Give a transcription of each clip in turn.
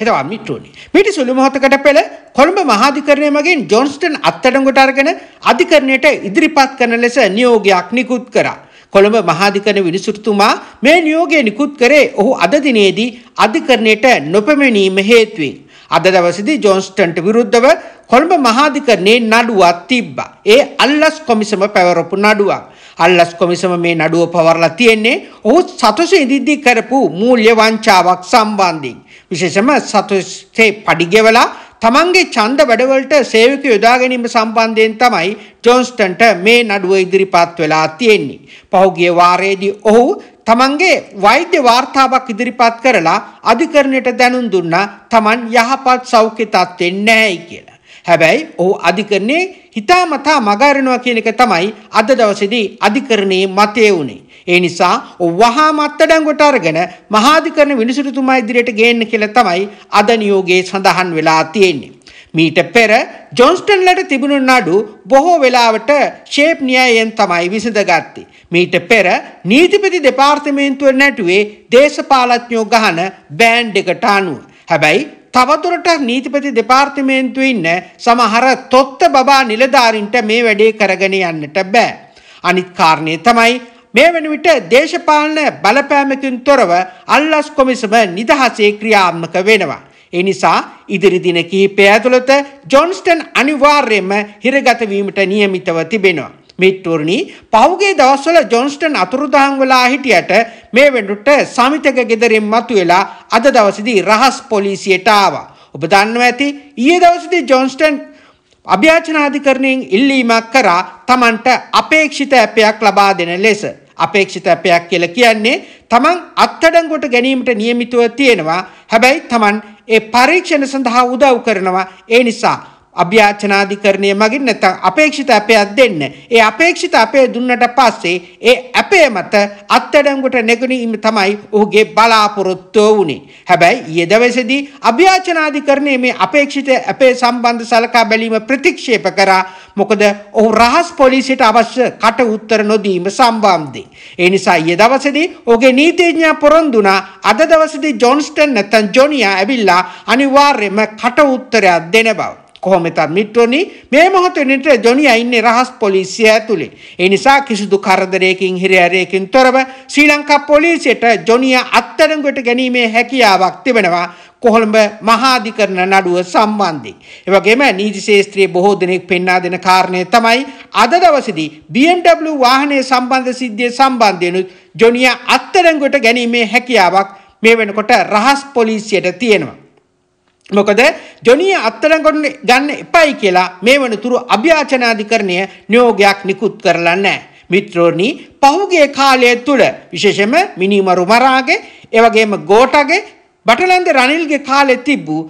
හෙතවත් මිට්ටුවනි. මීට සුළු මොහොතකට පෙළ කොළඹ මහාධිකරණය මගින් ජොන්ස්ටන් අත්අඩංගුවට අරගෙන අධිකරණයට ඉදිරිපත් කරන ලෙස නියෝගයක් නිකුත් කරා. කොළඹ මහාධිකරණ විනිසුරුතුමා මේ නියෝගය නිකුත් කරේ ඔහු අද දිනේදී අධිකරණයට නොපැමිණීම හේතුවෙන්. අද දවසේදී ජොන්ස්ටන්ට විරුද්ධව කොළඹ මහාධිකරණයේ නඩුවක් තිබ්බා. ඒ අල්ලස් කොමිසම පැවරපු නඩුවක්. අල්ලස් කොමිසම මේ නඩුව පවරලා තියෙන්නේ ඔහු සතොස ඉදිරිදී කරපු මූල්‍ය වංචාවක් සම්බන්ධයෙන්. විශේෂම සතොස්සේ පඩිගෙවලා තමන්ගේ ඡන්ද වැඩවලට සේවක යොදා ගැනීම සම්බන්ධයෙන් තමයි ජොන්ස්ටන්ට මේ නඩුව ඉදිරිපත් වෙලා තියෙන්නේ. පහුගිය වාරයේදී ඔහු තමන්ගේ වෛද්‍ය වාර්තාවක් ඉදිරිපත් කරලා අධිකරණයට දැනුම් දුන්නා තමන් යහපත් සෞඛ්‍ය තත්ත්වෙන් නැහැයි කියලා. හැබැයි ඔහු අධිකරණේ හිතාමතා මගහරිනවා කියන එක තමයි අද දවසේදී අධිකරණයේ මතය වුණේ. ඒ නිසා වහාම අත්අඩංගුවට අරගෙන මහාධිකරණ විනිසුරුතුමා ඉදිරියට ගේන්න කියලා තමයි අද නියෝගයේ සඳහන් වෙලා තියෙන්නේ. මීට පෙර ජොන්ස්ටන්ලට තිබුණු නඩු බොහෝ වෙලාවට ෂේප් න්‍යායෙන් තමයි විසඳගත්තේ. මීට පෙර නීතිපති දෙපාර්තමේන්තුව නැටුවේ දේශපාලඥයෝ ගහන බෑන්ඩ් එකට අනුව. හැබැයි තවදුරට නීතිපති දෙපාර්තමේන්තුවේ ඉන්න සමහර තොත්ත බබා නිලධාරින්ට මේ වැඩේ කරගෙන යන්නට බෑ. අනිත් කාරණේ තමයි මේ වන විට දේශපාලන බලපෑමකින් තොරව අල්ලස් කොමිසම නිදහසේ ක්‍රියාත්මක වෙනවා. එනිසා ඉදිරිදින කීපය ඇතුළත ජොන්ස්ටන් අනිවාර්යෙන්ම හිරගතවීමට නියමිතව තිබෙනවා. මිට්ටූරණී පහුගේ දවස්වල ජොන්ස්ටන් අතුරුදහන් වෙලා හිටියට මේ වෙනුට සමිතක ගෙදරින් මතුවෙලා අද දවසදී රහස් පොලිසියට ආවා. ඔබ දන්නව ඇති ඊයේ දවසදී ජොන්ස්ටන් අභ්‍යාචනාධිකරණයෙන් ඉල්ලීමක් කරා තමන්ට අපේක්ෂිත ඇපයක් ලබා දෙන ලෙස. අපේක්ෂිත ඇපයක් කියලා කියන්නේ තමන් අත්අඩංගුවට ගැනීමට නියමිතව තියෙනවා. හැබැයි තමන් ඒ පරීක්ෂණ සඳහා උදව් කරනවා ඒ නිසා අභ්‍යාචනාධිකරණය මගින් නැත්නම් අපේක්ෂිත අපයක් දෙන්න. ඒ අපේක්ෂිත අපේ දුන්නට පස්සේ ඒ අපේ මත අත්අඩංගුවට නැගුණීම තමයි ඔහුගේ බලාපොරොත්තු වුණේ. හැබැයි ඊයේ දවසේදී අභ්‍යාචනාධිකරණයේ මේ අපේක්ෂිත අපේ සම්බන්ධ සලකා බැලීම ප්‍රතික්ෂේප කරා. මොකද ඔහු රහස් පොලිසියට අවශ්‍ය කට උත්තර නොදීම සම්බන්ධයෙන්. ඒ නිසා ඊයේ දවසේදී ඔහුගේ නීතිඥයා පොරොන්දුනා අද දවසේදී ජොන්ස්ටන් නැත්නම් ජොනියා ඇවිල්ලා අනිවාර්යයෙන්ම කට උත්තරයක් දෙන බව. කොහොමතත් මිත්‍රෝනි මේ මොහොතේ නිතර ජොනියා ඉන්නේ රහස් පොලිසිය ඇතුලේ. ඒ නිසා කිසිදු කරදරයකින් හිරිහැරයකින් තොරව ශ්‍රී ලංකා පොලිසියට ජොනියා අත්අඩංගුවට ගැනීමේ හැකියාවක් තිබෙනවා. කොහොළඹ මහාධිකරණ නඩුව සම්බන්ධයෙන්. එවගේම නීති ශේත්‍රයේ බොහෝ දෙනෙක් පෙන්වා දෙන කාරණය තමයි අද දවසේදී BMW වාහනය සම්බන්ධ සිද්ධිය සම්බන්ධයෙන්ුත් ජොනියා අත්අඩංගුවට ගැනීමේ හැකියාවක් මේ වෙනකොට රහස් පොලිසියට තියෙනවා. මොකද ජොනිය අත්තරගොන්න ගන්න එපයි කියලා මේ වනතුරු අභ්‍යාචනාධිකරණය නියෝගයක් නිකුත් කරලා නැහැ. මිත්‍රෝනි පහුගේ කාලය තුළ විශේෂම මිනිමරු මරාගේ එවගේම ගෝටගේ බටලන්ද රනිල්ගේ කාලෙ තිබ්බූ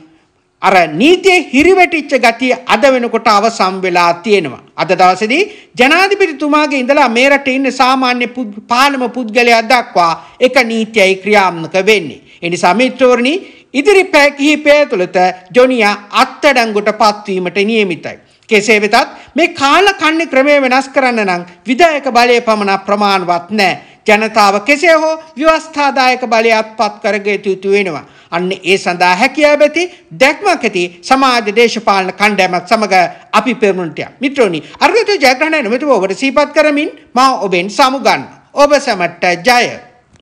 අර නීතියේ හිරිවැටිච්ච ගතිය අද වෙනකොට අවසන් වෙලා තියෙනවා. අද දවසේදී ජනාධිපතිතුමාගේ ඉඳලා මේ රටේ ඉන්න සාමාන්‍ය පාලම පුද්ගලයා දක්වා එක නීතියයි ක්‍රියාත්මක වෙන්නේ. ඒ නිසා මිත්‍රවරණි ඉදිරි පැ කිහිපය තුළත ජොනියා අත්තඩංගුට පත්වීමට නියමිතයි. කෙසේ වෙතත් මේ කාල කන්නේ ක්‍රමය වෙනස් කරන්න නම් විධායක බලය පමණ ප්‍රමාණවත් නෑ. ජනතාව කෙසේ හෝ ව්‍යවස්ථාදායක බලයත් පත් කරගත යුතු වෙනවා. අන්න ඒ සඳහා හැකියාව ඇති දැක්මක් ඇති සමාජ දේශපාලන කණ්ඩෑමක් සමග අපි පෙරමුණට යමු. මිත්‍රෝනි, අර්ගත ජයග්‍රහණ නිමිතව ඔබට සිහිපත් කරමින් මා ඔබෙන් සමුගන්නවා. ඔබ සැමට ජය!